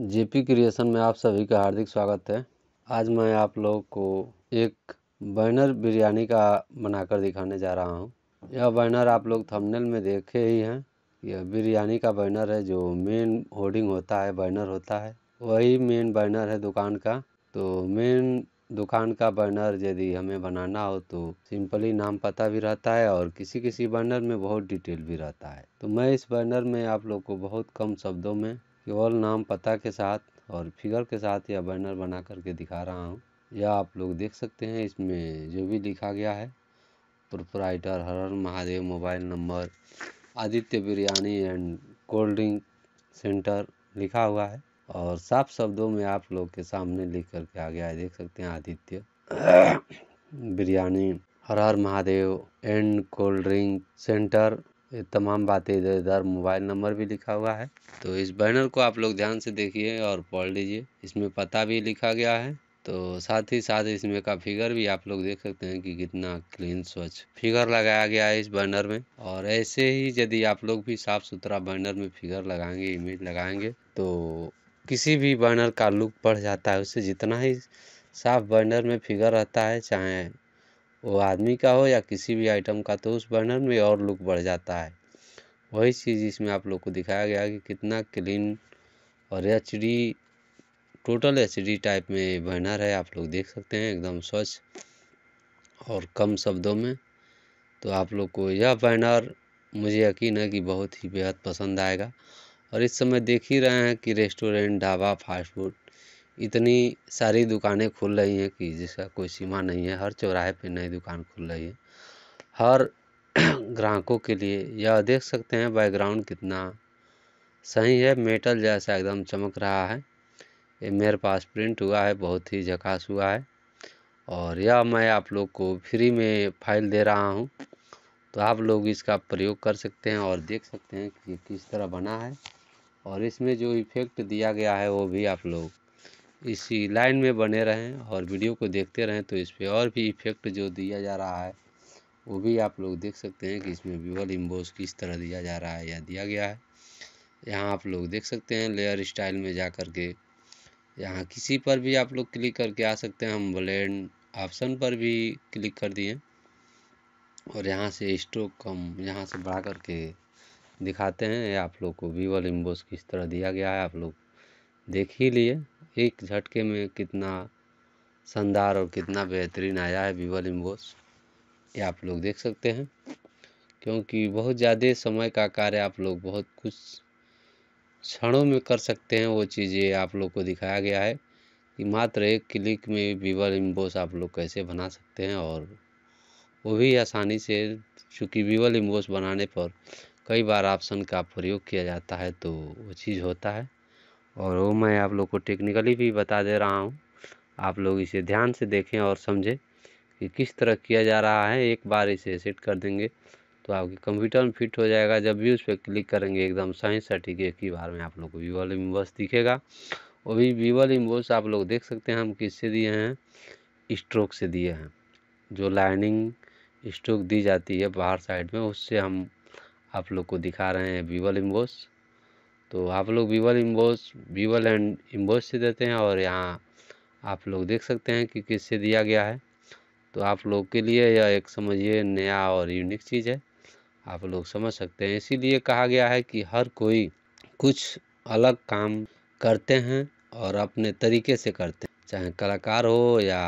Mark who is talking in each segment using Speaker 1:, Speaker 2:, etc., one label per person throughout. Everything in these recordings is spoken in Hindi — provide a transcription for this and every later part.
Speaker 1: जेपी क्रिएशन में आप सभी का हार्दिक स्वागत है आज मैं आप लोगों को एक बैनर बिरयानी का बनाकर दिखाने जा रहा हूँ यह बैनर आप लोग थंबनेल में देखे ही हैं यह बिरयानी का बैनर है जो मेन होर्डिंग होता है बैनर होता है वही मेन बैनर है दुकान का तो मेन दुकान का बैनर यदि हमें बनाना हो तो सिंपली नाम पता भी रहता है और किसी किसी बैनर में बहुत डिटेल भी रहता है तो मैं इस बैनर में आप लोग को बहुत कम शब्दों में केवल नाम पता के साथ और फिगर के साथ यह बैनर बना करके दिखा रहा हूँ यह आप लोग देख सकते हैं इसमें जो भी लिखा गया है proprietor Har Mahadev mobile number Aditya biryani and cold drink centre लिखा हुआ है और साफ शब्दों में आप लोग के सामने लिख करके आ गया है देख सकते हैं Aditya biryani Har Har Mahadev and cold drink centre ये तमाम बातें इधर उधर मोबाइल नंबर भी लिखा हुआ है तो इस बैनर को आप लोग ध्यान से देखिए और पढ़ लीजिए इसमें पता भी लिखा गया है तो साथ ही साथ इसमें का फिगर भी आप लोग देख सकते हैं कि कितना क्लीन स्वच्छ फिगर लगाया गया है इस बैनर में और ऐसे ही यदि आप लोग भी साफ़ सुथरा बैनर में फिगर लगाएंगे इमेज लगाएंगे तो किसी भी बैनर का लुक बढ़ जाता है उससे जितना ही साफ बैनर में फिगर रहता है चाहे वो आदमी का हो या किसी भी आइटम का तो उस बैनर में और लुक बढ़ जाता है वही चीज़ इसमें आप लोग को दिखाया गया कि कितना क्लीन और H D total H D type में बैनर है आप लोग देख सकते हैं एकदम स्वच्छ और कम शब्दों में तो आप लोग को यह बैनर मुझे यकीन है कि बहुत ही बेहद पसंद आएगा और इस समय देख ही रहे हैं कि रेस्टोरेंट ढाबा फास्ट फूड इतनी सारी दुकानें खुल रही हैं कि जिसका कोई सीमा नहीं है हर चौराहे पे नई दुकान खुल रही है हर ग्राहकों के लिए यह देख सकते हैं बैकग्राउंड कितना सही है मेटल जैसा एकदम चमक रहा है ये मेरे पास प्रिंट हुआ है बहुत ही झकास हुआ है और यह मैं आप लोग को फ्री में फाइल दे रहा हूँ तो आप लोग इसका प्रयोग कर सकते हैं और देख सकते हैं कि किस तरह बना है और इसमें जो इफ़ेक्ट दिया गया है वो भी आप लोग इसी लाइन में बने रहें और वीडियो को देखते रहें तो इस पर और भी इफ़ेक्ट जो दिया जा रहा है वो भी आप लोग देख सकते हैं कि इसमें विवल इम्बोस किस तरह दिया जा रहा है या दिया गया है यहाँ आप लोग देख सकते हैं लेयर स्टाइल में जा कर के यहाँ किसी पर भी आप लोग क्लिक करके आ सकते हैं हम ब्लेंड ऑप्शन पर भी क्लिक कर दिए और यहाँ से स्ट्रोक कम यहाँ से बढ़ा करके दिखाते हैं आप लोग को विवल इम्बोस किस तरह दिया गया है आप लोग देख ही लिए एक झटके में कितना शानदार और कितना बेहतरीन आया है विवल इम्बोस ये आप लोग देख सकते हैं क्योंकि बहुत ज़्यादा समय का कार्य आप लोग बहुत कुछ क्षणों में कर सकते हैं वो चीज़ें आप लोग को दिखाया गया है कि मात्र एक क्लिक में विवल इम्बोस आप लोग कैसे बना सकते हैं और वो भी आसानी से चूँकि विवल इम्बोस बनाने पर कई बार ऑप्शन का प्रयोग किया जाता है तो वो चीज़ होता है और वो मैं आप लोग को टेक्निकली भी बता दे रहा हूँ आप लोग इसे ध्यान से देखें और समझें कि किस तरह किया जा रहा है एक बार इसे सेट कर देंगे तो आपके कंप्यूटर में फिट हो जाएगा जब भी उस पर क्लिक करेंगे एकदम सही सटीक एक ही बार में आप लोग को वीवल इम्बोस दिखेगा वो भी वीवल इम्बोस आप लोग देख सकते हैं हम किससे दिए हैं स्ट्रोक से दिए हैं जो लाइनिंग स्ट्रोक दी जाती है बाहर साइड में उससे हम आप लोग को दिखा रहे हैं वीवल इम्बोस तो आप लोग bevel emboss bevel and emboss से देते हैं और यहाँ आप लोग देख सकते हैं कि किससे दिया गया है तो आप लोग के लिए यह एक समझिए नया और यूनिक चीज़ है आप लोग समझ सकते हैं इसीलिए कहा गया है कि हर कोई कुछ अलग काम करते हैं और अपने तरीके से करते हैं चाहे कलाकार हो या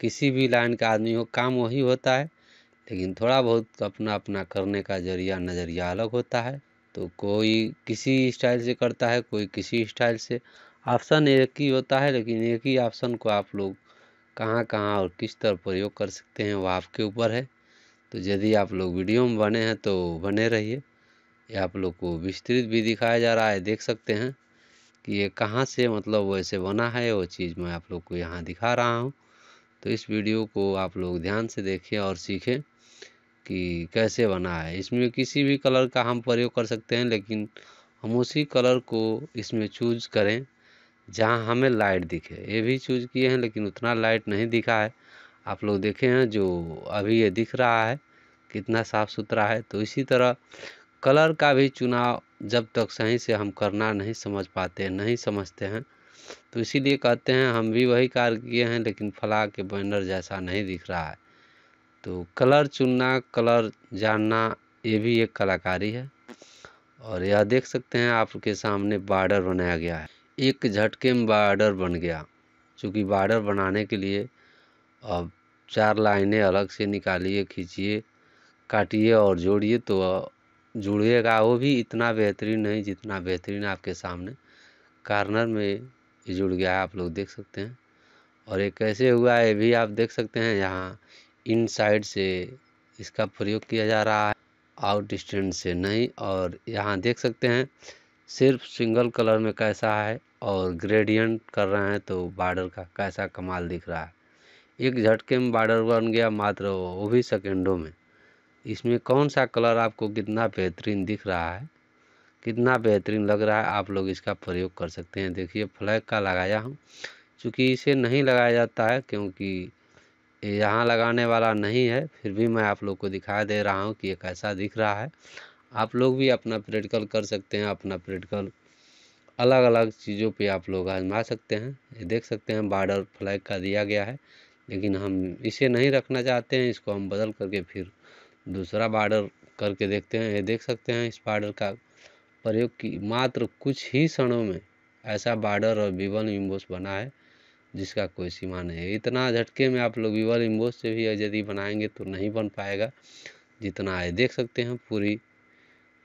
Speaker 1: किसी भी लाइन का आदमी हो काम वही होता है लेकिन थोड़ा बहुत अपना अपना करने का जरिया नज़रिया अलग होता है तो कोई किसी स्टाइल से करता है कोई किसी स्टाइल से ऑप्शन एक ही होता है लेकिन एक ही ऑप्शन को आप लोग कहाँ कहाँ और किस तरह प्रयोग कर सकते हैं वह आपके ऊपर है तो यदि आप लोग वीडियो में बने हैं तो बने रहिए ये आप लोग को विस्तृत भी दिखाया जा रहा है देख सकते हैं कि ये कहाँ से मतलब वैसे बना है वो चीज़ मैं आप लोग को यहाँ दिखा रहा हूँ तो इस वीडियो को आप लोग ध्यान से देखें और सीखें कि कैसे बना है इसमें किसी भी कलर का हम प्रयोग कर सकते हैं लेकिन हम उसी कलर को इसमें चूज करें जहाँ हमें लाइट दिखे ये भी चूज किए हैं लेकिन उतना लाइट नहीं दिखा है आप लोग देखे हैं जो अभी ये दिख रहा है कितना साफ़ सुथरा है तो इसी तरह कलर का भी चुनाव जब तक सही से हम करना नहीं समझ पाते नहीं समझते हैं तो इसीलिए कहते हैं हम भी वही कार्य किए हैं लेकिन फला के बैनर जैसा नहीं दिख रहा है तो कलर चुनना कलर जानना ये भी एक कलाकारी है और यह देख सकते हैं आपके सामने बॉर्डर बनाया गया है एक झटके में बॉर्डर बन गया चूँकि बॉर्डर बनाने के लिए अब चार लाइनें अलग से निकालिए खींचिए काटिए और जोड़िए तो जुड़िएगा वो भी इतना बेहतरीन नहीं जितना बेहतरीन आपके सामने कार्नर में जुड़ गया है आप लोग देख सकते हैं और ये कैसे हुआ है ये भी आप देख सकते हैं यहाँ इन साइड से इसका प्रयोग किया जा रहा है आउट स्टैंड से नहीं और यहाँ देख सकते हैं सिर्फ सिंगल कलर में कैसा है और ग्रेडियंट कर रहे हैं तो बॉर्डर का कैसा कमाल दिख रहा है एक झटके में बॉर्डर बन गया मात्र वो भी सेकेंडों में इसमें कौन सा कलर आपको कितना बेहतरीन दिख रहा है कितना बेहतरीन लग रहा है आप लोग इसका प्रयोग कर सकते हैं देखिए फ्लैग का लगाया हूँ चूँकि इसे नहीं लगाया जाता है क्योंकि ये यहाँ लगाने वाला नहीं है फिर भी मैं आप लोग को दिखा दे रहा हूँ कि ये कैसा दिख रहा है आप लोग भी अपना प्रैक्टिकल कर सकते हैं अपना प्रैक्टिकल अलग अलग चीज़ों पे आप लोग आजमा सकते हैं ये देख सकते हैं बॉर्डर फ्लैग का दिया गया है लेकिन हम इसे नहीं रखना चाहते हैं इसको हम बदल करके फिर दूसरा बॉर्डर करके देखते हैं ये देख सकते हैं इस बॉर्डर का प्रयोग की मात्र कुछ ही क्षणों में ऐसा बॉर्डर और विवन विम्बोस बना है जिसका कोई सीमा नहीं है इतना झटके में आप लोग विवर इम्बोज से भी यदि बनाएंगे तो नहीं बन पाएगा जितना है देख सकते हैं पूरी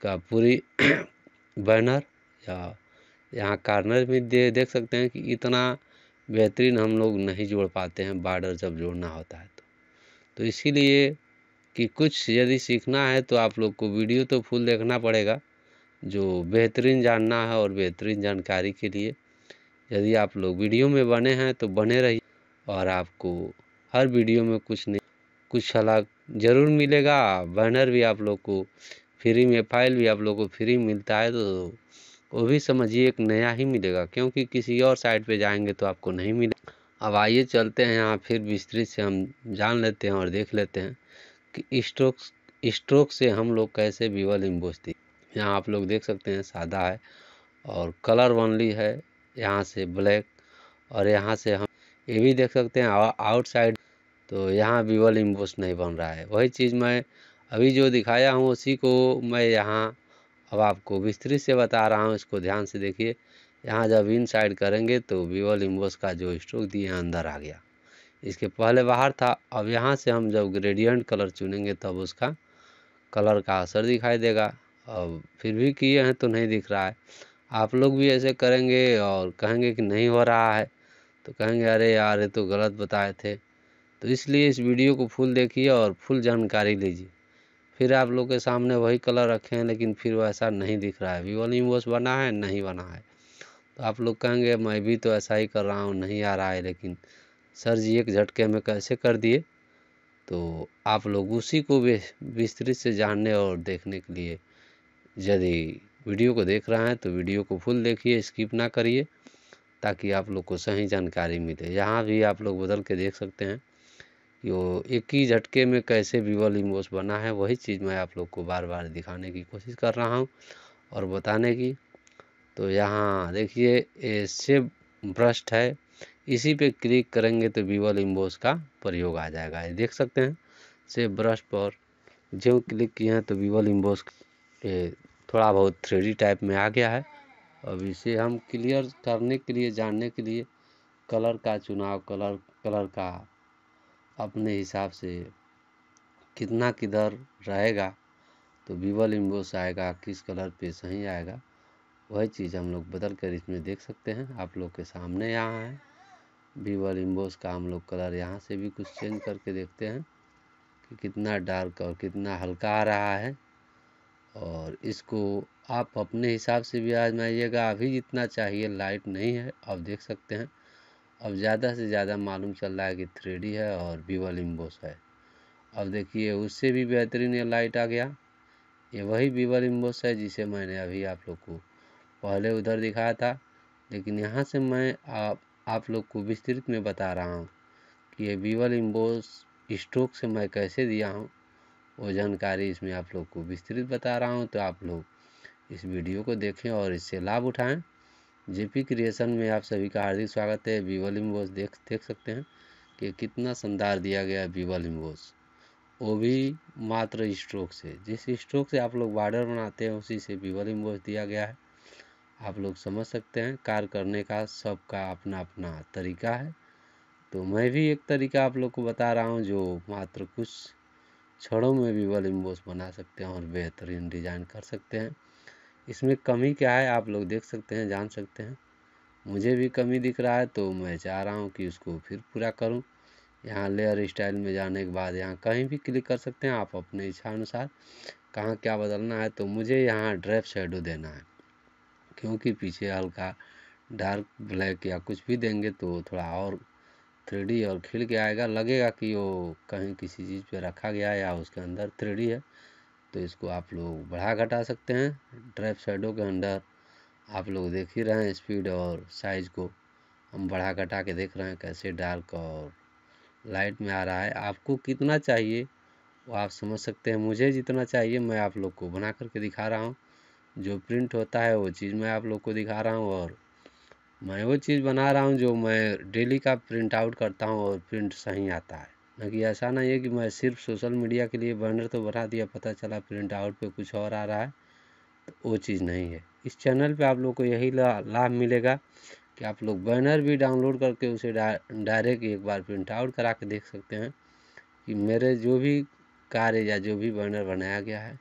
Speaker 1: का पूरी बैनर या यहाँ कार्नर भी दे देख सकते हैं कि इतना बेहतरीन हम लोग नहीं जोड़ पाते हैं बार्डर जब जोड़ना होता है तो, तो इसीलिए कि कुछ यदि सीखना है तो आप लोग को वीडियो तो फुल देखना पड़ेगा जो बेहतरीन जानना है और बेहतरीन जानकारी के लिए यदि आप लोग वीडियो में बने हैं तो बने रहिए और आपको हर वीडियो में कुछ नहीं कुछ अलग ज़रूर मिलेगा बैनर भी आप लोग को फ्री में फाइल भी आप लोग को फ्री मिलता है तो वो भी समझिए एक नया ही मिलेगा क्योंकि किसी और साइट पे जाएंगे तो आपको नहीं मिलेगा अब आइए चलते हैं यहाँ फिर विस्तृत से हम जान लेते हैं और देख लेते हैं कि स्ट्रोक स्ट्रोक से हम लोग कैसे बीवल इम्बोजती यहाँ आप लोग देख सकते हैं सादा है और कलर वनली है यहाँ से ब्लैक और यहाँ से हम ये भी देख सकते हैं आउटसाइड तो यहाँ भी वल इम्बोस नहीं बन रहा है वही चीज़ मैं अभी जो दिखाया हूँ उसी को मैं यहाँ अब आपको विस्तृत से बता रहा हूँ इसको ध्यान से देखिए यहाँ जब इन साइड करेंगे तो वीवल इम्बोस का जो स्ट्रोक दिए अंदर आ गया इसके पहले बाहर था अब यहाँ से हम जब ग्रेडियंट कलर चुनेंगे तब उसका कलर का असर दिखाई देगा अब फिर भी किए हैं तो नहीं दिख रहा है आप लोग भी ऐसे करेंगे और कहेंगे कि नहीं हो रहा है तो कहेंगे अरे यार ये तो गलत बताए थे तो इसलिए इस वीडियो को फुल देखिए और फुल जानकारी लीजिए फिर आप लोग के सामने वही कलर रखे हैं लेकिन फिर वैसा नहीं दिख रहा है वीवल वॉश बना है नहीं बना है तो आप लोग कहेंगे मैं भी तो ऐसा ही कर रहा हूँ नहीं आ रहा है लेकिन सर जी एक झटके में कैसे कर दिए तो आप लोग उसी को विस्तृत से जानने और देखने के लिए यदि वीडियो को देख रहा है तो वीडियो को फुल देखिए स्किप ना करिए ताकि आप लोग को सही जानकारी मिले यहाँ भी आप लोग बदल के देख सकते हैं कि वो एक ही झटके में कैसे विवल इमोस बना है वही चीज़ मैं आप लोग को बार बार दिखाने की कोशिश कर रहा हूँ और बताने की तो यहाँ देखिए सेब ब्रस्ट है इसी पे क्लिक करेंगे तो विवल इम्बोस का प्रयोग आ जाएगा ये देख सकते हैं सेब ब्रश पर जो क्लिक किए हैं तो विवल इम्बोस थोड़ा बहुत थ्री टाइप में आ गया है अब इसे हम क्लियर करने के लिए जानने के लिए कलर का चुनाव कलर कलर का अपने हिसाब से कितना किधर रहेगा तो बीवल इम्बोस आएगा किस कलर पे सही आएगा वही चीज़ हम लोग बदल कर इसमें देख सकते हैं आप लोग के सामने यहाँ है बीवल इम्बोस का हम लोग कलर यहाँ से भी कुछ चेंज करके देखते हैं कि कितना डार्क और कितना हल्का आ रहा है और इसको आप अपने हिसाब से भी आजमाइएगा अभी जितना चाहिए लाइट नहीं है आप देख सकते हैं अब ज़्यादा से ज़्यादा मालूम चल रहा है कि थ्री है और विवा लिम्बोस है अब देखिए उससे भी बेहतरीन ये लाइट आ गया ये वही विवा लिम्बोस है जिसे मैंने अभी आप लोग को पहले उधर दिखाया था लेकिन यहाँ से मैं आप आप लोग को विस्तृत में बता रहा हूँ कि ये विवा लिम्बोस स्ट्रोक से मैं कैसे दिया हूँ वो जानकारी इसमें आप लोग को विस्तृत बता रहा हूँ तो आप लोग इस वीडियो को देखें और इससे लाभ उठाएं जेपी क्रिएशन में आप सभी का हार्दिक स्वागत है बीवल इम्बोस देख देख सकते हैं कि कितना शानदार दिया गया बीवल इम्बोस वो भी मात्र स्ट्रोक से जिस स्ट्रोक से आप लोग बॉर्डर बनाते हैं उसी से बीवल इम्बोस दिया गया है आप लोग समझ सकते हैं कार्य करने का सबका अपना अपना तरीका है तो मैं भी एक तरीका आप लोग को बता रहा हूँ जो मात्र कुछ छड़ों में भी इम्बोस बना सकते हैं और बेहतरीन डिज़ाइन कर सकते हैं इसमें कमी क्या है आप लोग देख सकते हैं जान सकते हैं मुझे भी कमी दिख रहा है तो मैं चाह रहा हूँ कि उसको फिर पूरा करूँ यहाँ लेयर स्टाइल में जाने के बाद यहाँ कहीं भी क्लिक कर सकते हैं आप अपने इच्छा अनुसार कहाँ क्या बदलना है तो मुझे यहाँ ड्रेप शेडो देना है क्योंकि पीछे हल्का डार्क ब्लैक या कुछ भी देंगे तो थोड़ा और थ्री और खिल के आएगा लगेगा कि वो कहीं किसी चीज़ पे रखा गया है या उसके अंदर थ्री है तो इसको आप लोग बढ़ा घटा सकते हैं ड्राइव साइडों के अंदर आप लोग देख ही रहे हैं स्पीड और साइज को हम बढ़ा घटा के देख रहे हैं कैसे डार्क और लाइट में आ रहा है आपको कितना चाहिए वो आप समझ सकते हैं मुझे जितना चाहिए मैं आप लोग को बना करके दिखा रहा हूँ जो प्रिंट होता है वो चीज़ मैं आप लोग को दिखा रहा हूँ और मैं वो चीज़ बना रहा हूँ जो मैं डेली का प्रिंट आउट करता हूँ और प्रिंट सही आता है ना कि ऐसा नहीं है कि मैं सिर्फ सोशल मीडिया के लिए बैनर तो बना दिया पता चला प्रिंट आउट पे कुछ और आ रहा है तो वो चीज़ नहीं है इस चैनल पे आप लोग को यही लाभ ला मिलेगा कि आप लोग बैनर भी डाउनलोड करके उसे डायरेक्ट एक बार प्रिंट आउट करा के देख सकते हैं कि मेरे जो भी कार्य या जो भी बैनर बनाया गया है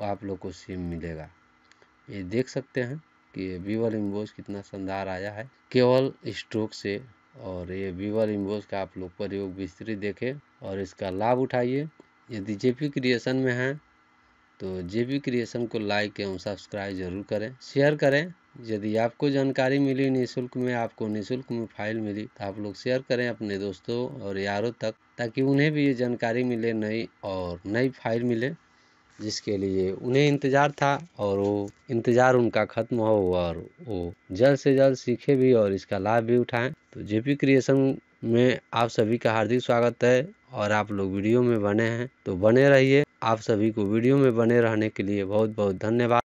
Speaker 1: वो आप लोग को सेम मिलेगा ये देख सकते हैं कि ये बीवल इम्बोज कितना शानदार आया है केवल स्ट्रोक से और ये बीवल इम्बोज का आप लोग प्रयोग विस्तृत देखें और इसका लाभ उठाइए यदि जेपी क्रिएशन में हैं तो जेपी क्रिएशन को लाइक एवं सब्सक्राइब जरूर करें शेयर करें यदि आपको जानकारी मिली निःशुल्क में आपको निःशुल्क में फाइल मिली तो आप लोग शेयर करें अपने दोस्तों और यारों तक ताकि उन्हें भी ये जानकारी मिले नई और नई फाइल मिले जिसके लिए उन्हें इंतज़ार था और वो इंतज़ार उनका ख़त्म हो और वो जल्द से जल्द सीखे भी और इसका लाभ भी उठाएं तो जेपी क्रिएशन में आप सभी का हार्दिक स्वागत है और आप लोग वीडियो में बने हैं तो बने रहिए आप सभी को वीडियो में बने रहने के लिए बहुत बहुत धन्यवाद